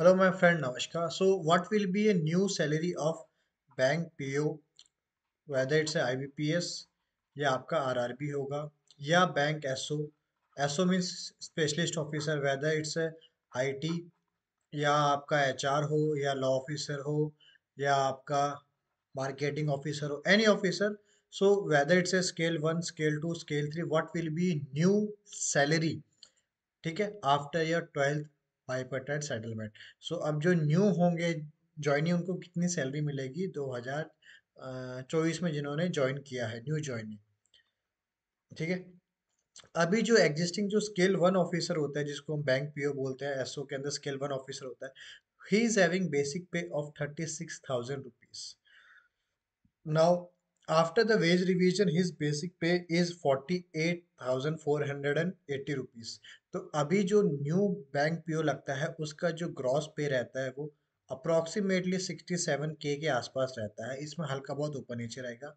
hello my friend नमस्कार so what will be a new salary of bank PO whether it's IBPS या आपका RRB होगा या bank SO SO means specialist officer whether it's IT या आपका HR हो या लॉ ऑफिसर हो या आपका मार्केटिंग ऑफिसर हो any officer so whether it's a scale one scale two scale three what will be new salary ठीक है after your twelfth bipartite settlement so अब जो न्यू होंगे जॉइनी उनको कितनी सैलरी मिलेगी दो हज़ार चौबीस में जिन्होंने ज्वाइन किया है न्यू जॉइनी ठीक है अभी जो एग्जिस्टिंग जो स्केल वन ऑफिसर होता है जिसको हम बैंक पीओ बोलते हैं एसओ के अंदर स्केल वन ऑफिसर होता है he is having basic pay of thirty six thousand rupees now after the wage revision his basic pay is forty eight thousand four hundred and eighty rupees तो अभी जो new bank PO लगता है उसका जो gross पे रहता है वो अप्रॉक्सीमेटली सिक्सटी सेवन के के आसपास रहता है इसमें हल्का बहुत ऊपर नीचे रहेगा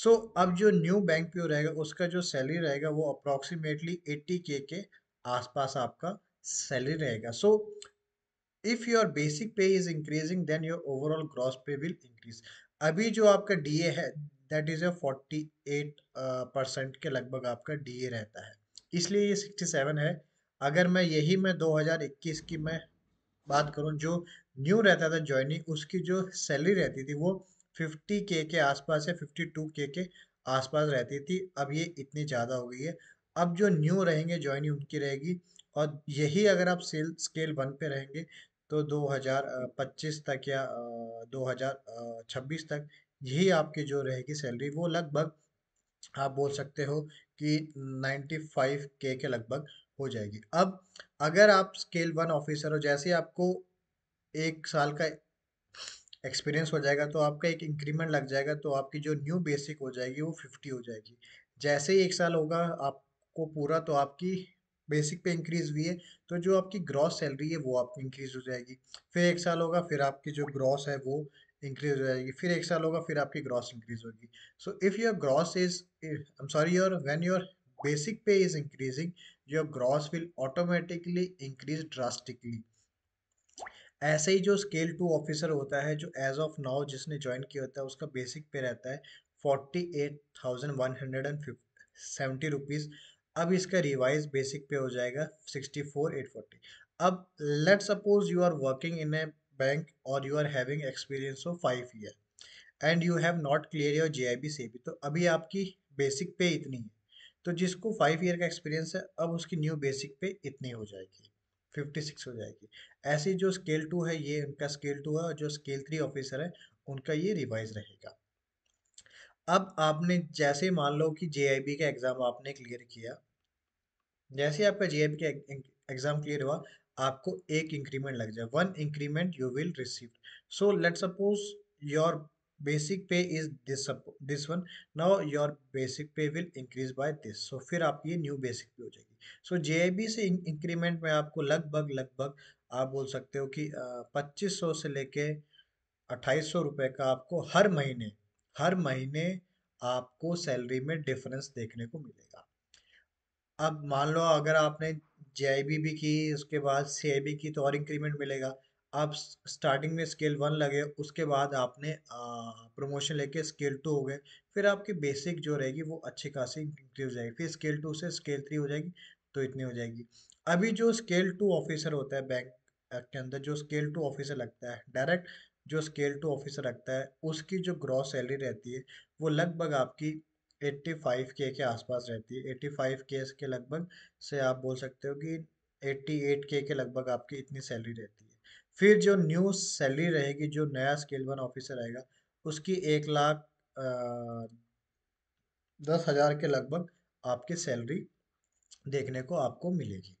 सो so, अब जो न्यू बैंक पीओ रहेगा उसका जो सैलरी रहेगा वो अप्रॉक्सीमेटली एट्टी के के आसपास आपका सैलरी रहेगा so if your basic pay is increasing then your overall gross pay will increase अभी जो आपका डीए है that is a eight percent के लगभग आपका डीए रहता है इसलिए ये 67 है अगर मैं यही मैं 2021 की मैं बात करूं जो न्यू रहता था ज्वाइनिंग उसकी जो सैलरी रहती थी वो 50 के के आसपास या 52 के के आसपास रहती थी अब ये इतनी ज़्यादा हो गई है अब जो न्यू रहेंगे ज्वाइनिंग उनकी रहेगी और यही अगर आप सेल स्केल वन पे रहेंगे तो 2025 तक या 2026 तक यही आपकी जो रहेगी सैलरी वो लगभग आप बोल सकते हो कि 95 के के लगभग हो जाएगी अब अगर आप स्केल वन ऑफिसर हो जैसे आपको एक साल का एक्सपीरियंस हो जाएगा तो आपका एक इंक्रीमेंट लग जाएगा तो आपकी जो न्यू बेसिक हो जाएगी वो फिफ्टी हो जाएगी जैसे ही एक साल होगा आपको पूरा तो आपकी बेसिक पे इंक्रीज हुई है तो जो आपकी ग्रॉस सैलरी है वो आपकी इंक्रीज हो जाएगी फिर एक साल होगा फिर आपकी जो ग्रॉस है वो इंक्रीज हो जाएगी फिर एक साल होगा फिर आपकी ग्रॉस इंक्रीज होगी so if your gross is I am sorry your when your basic pay is increasing your gross will automatically increase drastically ऐसे ही जो स्केल टू ऑफिसर होता है जो एज ऑफ नाउ जिसने ज्वाइन किया होता है उसका बेसिक पे रहता है forty eight thousand one hundred and fifty seventy rupees अब इसका रिवाइज बेसिक पे हो जाएगा सिक्सटी फोर एट फोर्टी अब let suppose you are working in a bank or you are having experience of five year and you have not clear your J I B से भी तो अभी आपकी basic पे इतनी है तो जिसको फाइव ईयर का एक्सपीरियंस है अब उसकी न्यू बेसिक पे इतनी हो जाएगी फिफ्टी सिक्स हो जाएगी ऐसे जो स्केल टू है ये उनका स्केल टू है और जो स्केल थ्री ऑफिसर है उनका ये रिवाइज रहेगा अब आपने जैसे मान लो कि जे का एग्ज़ाम आपने क्लियर किया जैसे आपका जे का एग्ज़ाम क्लियर हुआ आपको एक इंक्रीमेंट लग जाए one increment you will receive so let suppose your basic pay is this this one now your basic pay will increase by this so फिर आप ये न्यू बेसिक पे हो जाएगी सो जे से इंक्रीमेंट में आपको लगभग लगभग आप बोल सकते हो कि पच्चीस सौ से लेके अट्ठाईस सौ रुपये का आपको हर महीने हर महीने आपको सैलरी में डिफरेंस देखने को मिलेगा अब मान लो अगर आपने जे भी की उसके बाद सी की तो और इंक्रीमेंट मिलेगा आप स्टार्टिंग में स्केल वन लगे उसके बाद आपने प्रमोशन लेके स्केल टू हो गए फिर आपकी बेसिक जो रहेगी वो अच्छी खासी इंक्रीज हो जाएगी फिर स्केल टू से स्केल थ्री हो जाएगी तो इतनी हो जाएगी अभी जो स्केल टू ऑफिसर होता है बैंक के अंदर जो स्केल टू ऑफिसर लगता है डायरेक्ट जो स्केल टू ऑफिसर रखता है उसकी जो ग्रॉस सैलरी रहती है वो लगभग आपकी एट्टी फाइव के के आसपास रहती है फाइव के के लगभग से आप बोल सकते हो कि एट के के लगभग आपकी इतनी सैलरी रहती है फिर जो न्यू सैलरी रहेगी जो नया स्केल वन ऑफिसर आएगा उसकी एक लाख दस हज़ार के लगभग आपकी सैलरी देखने को आपको मिलेगी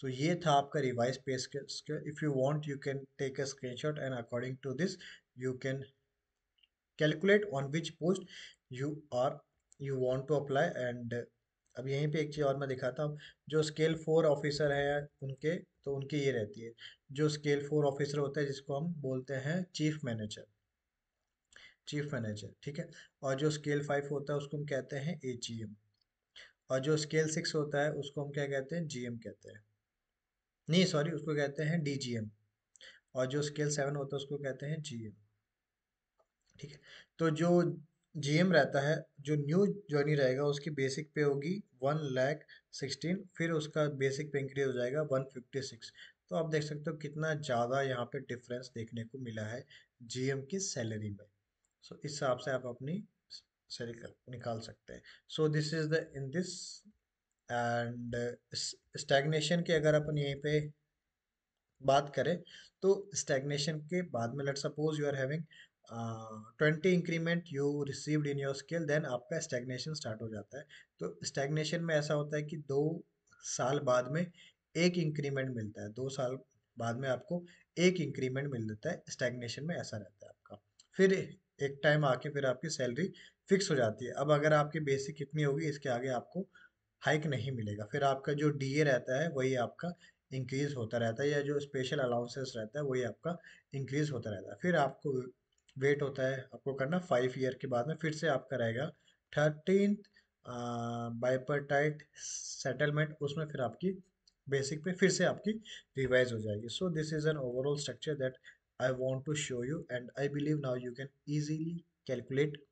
तो ये था आपका revise pay scale if you want you can take a screenshot and according to this you can calculate on which post you are you want to apply and अब यहीं पे एक चीज़ और मैं दिखाता हूँ जो स्केल फोर ऑफिसर है उनके तो उनकी ये रहती है जो स्केल फोर ऑफिसर होता है जिसको हम बोलते हैं चीफ मैनेजर चीफ मैनेजर ठीक है और जो स्केल फाइव होता है उसको हम कहते हैं ए और जो स्केल सिक्स होता है उसको हम क्या कहते हैं जी कहते हैं नहीं सॉरी उसको कहते हैं डी और जो स्केल सेवन होता है उसको कहते हैं जी ठीक है तो जो जीएम रहता है जो न्यू जॉइनी रहेगा उसकी बेसिक पे होगी वन लैख सिक्सटीन फिर उसका बेसिक पे इंक्रीज हो जाएगा वन फिफ्टी सिक्स तो आप देख सकते हो कितना ज़्यादा यहाँ पे डिफरेंस देखने को मिला है जीएम की सैलरी में सो इस हिसाब से आप अपनी सैलरी निकाल सकते हैं so this is the in this end stagnation की अगर अपन यहीं पे बात करें तो स्टैगनेशन के बाद में let suppose you are having twenty increment you received in your skill then आपका स्टैग्नेशन स्टार्ट हो जाता है तो स्टैग्नेशन में ऐसा होता है कि दो साल बाद में एक इंक्रीमेंट मिलता है दो साल बाद में आपको एक इंक्रीमेंट मिल जाता है स्टैग्नेशन में ऐसा रहता है आपका फिर एक टाइम आके फिर आपकी सैलरी फिक्स हो जाती है अब अगर आपकी बेसिक कितनी होगी इसके आगे आपको हाइक नहीं मिलेगा फिर आपका जो डीए रहता है वही आपका इंक्रीज़ होता रहता है या जो स्पेशल अलाउंसेस रहता है वही आपका इंक्रीज़ होता रहता है फिर आपको वेट होता है आपको करना फाइव ईयर के बाद में फिर से आपका रहेगा थर्टीन बाइपरटाइट सेटलमेंट उसमें फिर आपकी बेसिक पे फिर से आपकी रिवाइज हो जाएगी so this is an overall structure that I want to show you and I believe now you can easily calculate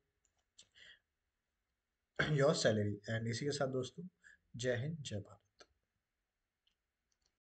your salary and इसी के साथ दोस्तों जय हिंद जय भारत